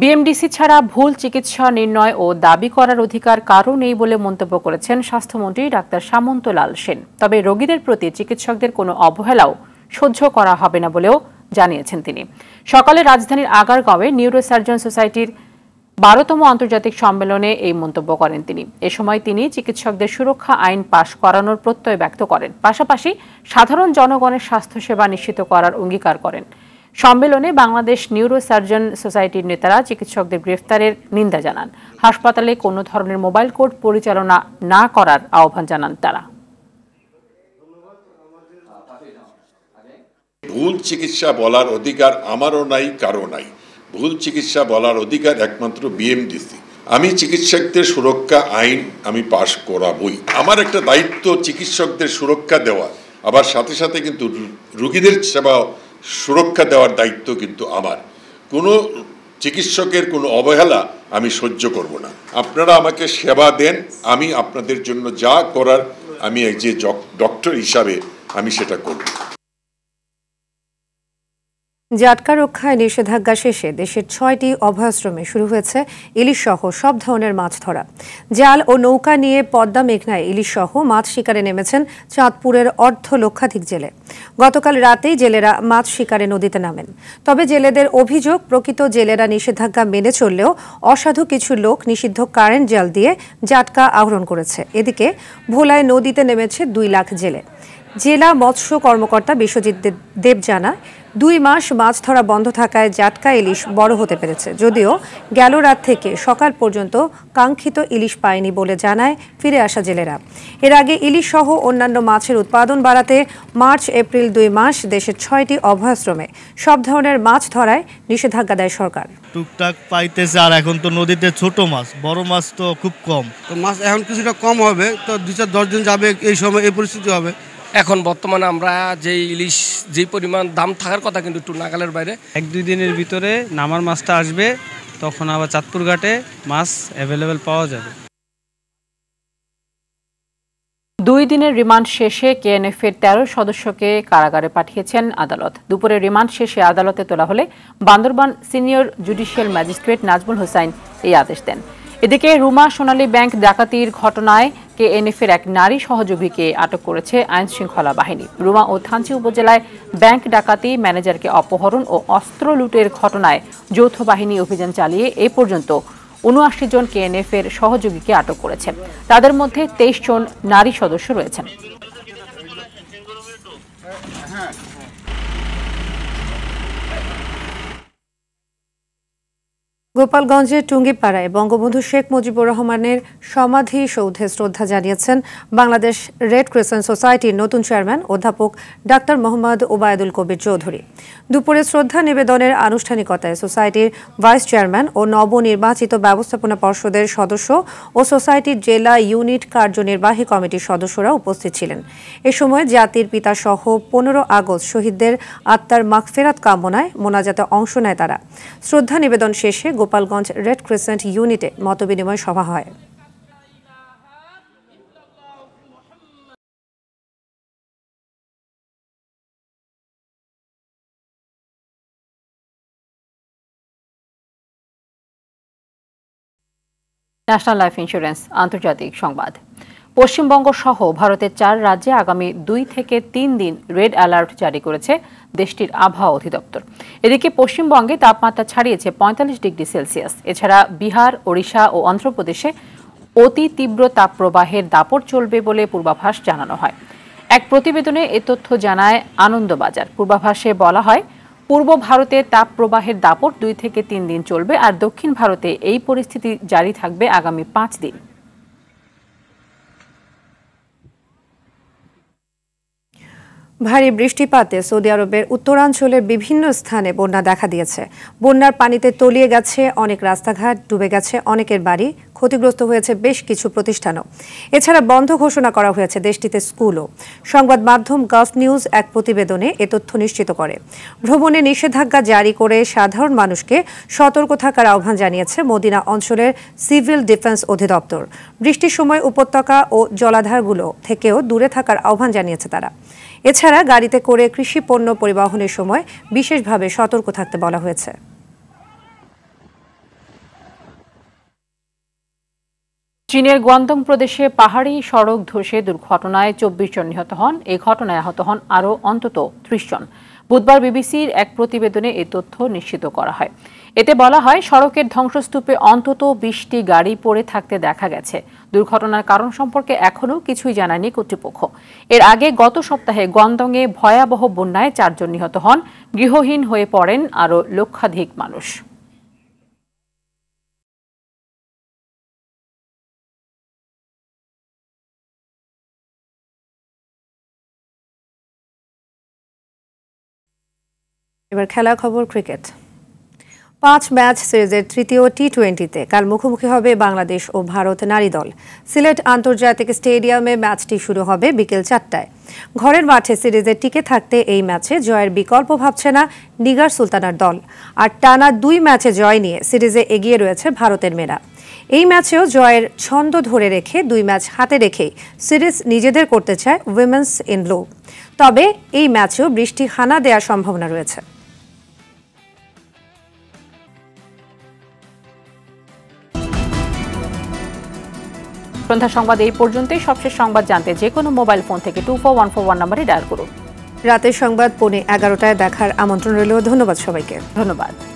বিএমডিসি ছাড়া ভুল চিকিৎসা নির্ণয় ও দাবি করার অধিকার কারও নেই বলে মন্তব্য করেছেন স্বাস্থ্যমন্ত্রী ডাক্তার সামন্ত লাল সেন তবে রোগীদের প্রতি চিকিৎসকদের কোনো অবহেলাও সহ্য করা হবে না বলেও জানিয়েছেন তিনি সকালে রাজধানীর আগারগাঁওয়ে নিউরোসার্জন সোসাইটির বারোতম আন্তর্জাতিক সম্মেলনে এই মন্তব্য করেন তিনি এ সময় তিনি চিকিৎসকদের সুরক্ষা আইন পাশ করানোর প্রত্যয় ব্যক্ত করেন পাশাপাশি সাধারণ জনগণের স্বাস্থ্যসেবা নিশ্চিত করার অঙ্গীকার করেন সম্মেলনে বাংলাদেশ নিউরোসার্জন সোসাইটির নেতারা চিকিৎসকদের গ্রেফতারের নিন্দা জানান হাসপাতালে কোনো ধরনের মোবাইল কোর্ট পরিচালনা না করার আহ্বান জানান তারা ভুল চিকিৎসা বলার অধিকার আমারও নাই কারো নাই ভুল চিকিৎসা বলার অধিকার একমাত্র বিএমডিসি আমি চিকিৎসকদের সুরক্ষা আইন আমি পাশ করাবই আমার একটা দায়িত্ব চিকিৎসকদের সুরক্ষা দেওয়া আবার সাথে সাথে কিন্তু রুগীদের সেবা সুরক্ষা দেওয়ার দায়িত্ব কিন্তু আমার কোনো চিকিৎসকের কোনো অবহেলা আমি সহ্য করব না আপনারা আমাকে সেবা দেন আমি আপনাদের জন্য যা করার আমি যে ডক্টর হিসাবে আমি সেটা করব জাটকা রক্ষায় নিষেধাজ্ঞা শেষে দেশের ছয়টি অভয়াশ্রমে শুরু হয়েছে ইলিশসহ সব ধরনের মাছ ধরা জাল ও নৌকা নিয়ে পদ্মা মেঘনায় ইলিশসহ মাছ শিকারে নেমেছেন চাঁদপুরের অর্ধ লক্ষাধিক জেলে গতকাল রাতেই জেলেরা মাছ শিকারে নদীতে নামেন তবে জেলেদের অভিযোগ প্রকৃত জেলেরা নিষেধাজ্ঞা মেনে চললেও অসাধু কিছু লোক নিষিদ্ধ কারেন্ট জাল দিয়ে জাটকা আহরণ করেছে এদিকে ভোলায় নদীতে নেমেছে দুই লাখ জেলে জেলা মৎস্য কর্মকর্তা বিশ্বজিৎ দেব জানা দুই মাস মাছ ধরা বন্ধ থাকায় জাটকা ইলিশ বড় হতে পেরেছে যদিও গেল রাত থেকে সকাল পর্যন্ত কাঙ্ক্ষিত ইলিশ পায়নি বলে জানায় ফিরে আসা জেলেরা এর আগে ইলিশ সহ অন্যান্য মাছের উৎপাদন বাড়াতে মার্চ এপ্রিল দুই মাস দেশের ছয়টি অভয়াশ্রমে সব ধরনের মাছ ধরায় নিষেধাজ্ঞা দেয় সরকার টুকটাক পাইতেছে আর এখন তো নদীতে ছোট মাছ বড় মাছ তো খুব কম তো মাছ এখন কিছুটা কম হবে তো দু চার দশ দিন যাবে এই সময় এই পরিস্থিতি হবে এখন বর্তমানে আমরা যে ইলিশ যে পরিমাণ দাম থাকার কথা কিন্তু একটু নাগালের বাইরে এক দুই দিনের ভিতরে নামার মাছটা আসবে তখন আবার চাঁদপুর ঘাটে মাছ অ্যাভেলেবেল পাওয়া যাবে দুই দিনের রিমান্ড শেষে কেএনএফ এর তেরো সদস্যকে কারাগারে পাঠিয়েছেন আদালত দুপুরে রিমান্ড শেষে আদালতে তোলা হলে Bandarban senior judicial magistrate Nazmul Hossain এই আদেশ দেন এদিকে রুমা সোনালী ব্যাংক ডাকাতির ঘটনায় কেএনএফের এক নারী সহযোগীকে আটক করেছে আইন শৃঙ্খলা বাহিনী রুমা ও থানচি উপজেলায় ব্যাংক ডাকাতি ম্যানেজারকে অপহরণ ও অস্ত্র লুটের ঘটনায় যৌথ বাহিনী অভিযান চালিয়ে এ পর্যন্ত উনআশি জন কেএনএফ এর সহযোগীকে আটক করেছে তাদের মধ্যে তেইশ জন নারী সদস্য রয়েছেন হ্যাঁ, হ্যাঁ। গোপালগঞ্জের টুঙ্গিপাড়ায় বঙ্গবন্ধু শেখ মুজিবুর রহমানের সমাধি সৌধে শ্রদ্ধা জানিয়েছেন বাংলাদেশ রেড ক্রিসেন্ট সোসাইটির নতুন চেয়ারম্যান অধ্যাপক ডাক্তার মোহাম্মদ ওবায়দুল কবির চৌধুরী দুপুরে শ্রদ্ধা নিবেদনের আনুষ্ঠানিকতায় সোসাইটির ভাইস চেয়ারম্যান ও নবনির্বাচিত ব্যবস্থাপনা পর্ষদের সদস্য ও সোসাইটির জেলা ইউনিট কার্যনির্বাহী কমিটির সদস্যরা উপস্থিত ছিলেন এ সময় জাতির পিতা সহ পনেরো আগস্ট শহীদদের আত্মার মাকফেরাত কামনায় মোনাজাতে অংশ নেয় তারা শ্রদ্ধা নিবেদন শেষে গোপালগঞ্জ রেড ক্রিসেন্ট ইউনিটে মতবিনিময় সভা হয় ন্যাশনাল লাইফ ইন্স্যুরেন্স আন্তর্জাতিক সংবাদ পশ্চিমবঙ্গ সহ ভারতের চার রাজ্যে আগামী দুই থেকে তিন দিন রেড অ্যালার্ট জারি করেছে দেশটির আবহাওয়া অধিদপ্তর এদিকে পশ্চিমবঙ্গে তাপমাত্রা ছাড়িয়েছে পঁয়তাল্লিশ ডিগ্রি সেলসিয়াস এছাড়া বিহার ওড়িশা ও অন্ধ্রপ্রদেশে অতি তীব্র তাপপ্রবাহের দাপট চলবে বলে পূর্বাভাস জানানো হয় এক প্রতিবেদনে এ তথ্য জানায় আনন্দবাজার পূর্বাভাসে বলা হয় পূর্ব ভারতে তাপ প্রবাহের দাপট দুই থেকে তিন দিন চলবে আর দক্ষিণ ভারতে এই পরিস্থিতি জারি থাকবে আগামী পাঁচ দিন ভারী বৃষ্টিপাতে সৌদি আরবের উত্তরাঞ্চলের বিভিন্ন স্থানে বন্যা দেখা দিয়েছে বন্যার পানিতে তলিয়ে গেছে অনেক রাস্তাঘাট ডুবে গেছে অনেকের বাড়ি ক্ষতিগ্রস্ত হয়েছে বেশ কিছু প্রতিষ্ঠানও এছাড়া বন্ধ ঘোষণা করা হয়েছে দেশটিতে স্কুলও সংবাদ মাধ্যম গফ নিউজ এক প্রতিবেদনে এ তথ্য নিশ্চিত করে ভ্রমণে নিষেধাজ্ঞা জারি করে সাধারণ মানুষকে সতর্ক থাকার আহ্বান জানিয়েছে মদিনা অঞ্চলের সিভিল ডিফেন্স অধিদপ্তর বৃষ্টির সময় উপত্যকা ও জলাধারগুলো থেকেও দূরে থাকার আহ্বান জানিয়েছে তারা এছাড়া গাড়িতে করে কৃষি পণ্য পরিবহনের সময় বিশেষভাবে সতর্ক থাকতে বলা হয়েছে চীনের গোয়ান্দং প্রদেশে পাহাড়ি সড়ক ধসে দুর্ঘটনায় চব্বিশ জন নিহত হন এ ঘটনায় আহত হন আরও অন্তত ত্রিশ জন বুধবার বিবিসির এক প্রতিবেদনে এ তথ্য নিশ্চিত করা হয় এতে বলা হয় সড়কের ধ্বংসস্তূপে অন্তত বিশটি গাড়ি পড়ে থাকতে দেখা গেছে দুর্ঘটনার কারণ সম্পর্কে এখনও কিছুই জানায়নি কর্তৃপক্ষ এর আগে গত সপ্তাহে গন্দংয়ে ভয়াবহ বন্যায় চারজন নিহত হন গৃহহীন হয়ে পড়েন আরও লক্ষাধিক মানুষ এবার খেলা খবর ক্রিকেট পাঁচ ম্যাচ সিরিজের তৃতীয় টি টোয়েন্টিতে কাল মুখোমুখি হবে বাংলাদেশ ও ভারত নারী দল সিলেট আন্তর্জাতিক স্টেডিয়ামে ম্যাচটি শুরু হবে বিকেল চারটায় ঘরের মাঠে সিরিজে টিকে থাকতে এই ম্যাচে জয়ের বিকল্প ভাবছে না নিগার সুলতানার দল আর টানা দুই ম্যাচে জয় নিয়ে সিরিজে এগিয়ে রয়েছে ভারতের মেয়েরা এই ম্যাচেও জয়ের ছন্দ ধরে রেখে দুই ম্যাচ হাতে রেখেই সিরিজ নিজেদের করতে চায় উইমেন্স ইন লো তবে এই ম্যাচেও বৃষ্টি হানা দেওয়ার সম্ভাবনা রয়েছে সন্ধ্যা সংবাদ এই পর্যন্তই সবশেষ সংবাদ জানতে যে কোনো মোবাইল ফোন থেকে two four one four one নম্বরে ডায়াল করুন রাতের সংবাদ পৌনে এগারোটায় দেখার আমন্ত্রণ রইল ধন্যবাদ সবাইকে ধন্যবাদ